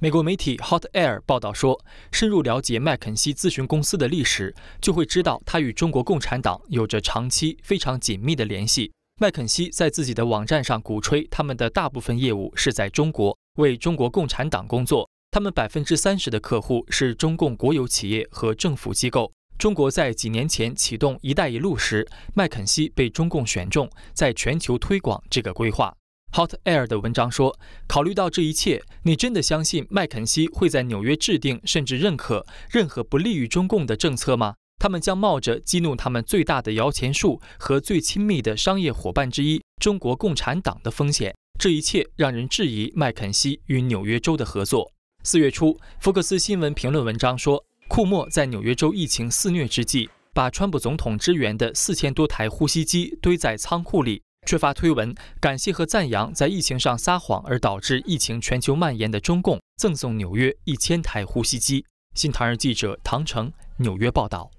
美国媒体 Hot Air 报道说，深入了解麦肯锡咨询公司的历史，就会知道它与中国共产党有着长期非常紧密的联系。麦肯锡在自己的网站上鼓吹，他们的大部分业务是在中国为中国共产党工作，他们百分之三十的客户是中共国有企业和政府机构。中国在几年前启动“一带一路”时，麦肯锡被中共选中，在全球推广这个规划。Hot Air 的文章说，考虑到这一切，你真的相信麦肯锡会在纽约制定甚至认可任何不利于中共的政策吗？他们将冒着激怒他们最大的摇钱树和最亲密的商业伙伴之一——中国共产党的风险。这一切让人质疑麦肯锡与纽约州的合作。四月初，福克斯新闻评论文章说，库莫在纽约州疫情肆虐之际，把川普总统支援的四千多台呼吸机堆在仓库里。缺乏推文感谢和赞扬，在疫情上撒谎而导致疫情全球蔓延的中共，赠送纽约一千台呼吸机。新唐人记者唐城纽约报道。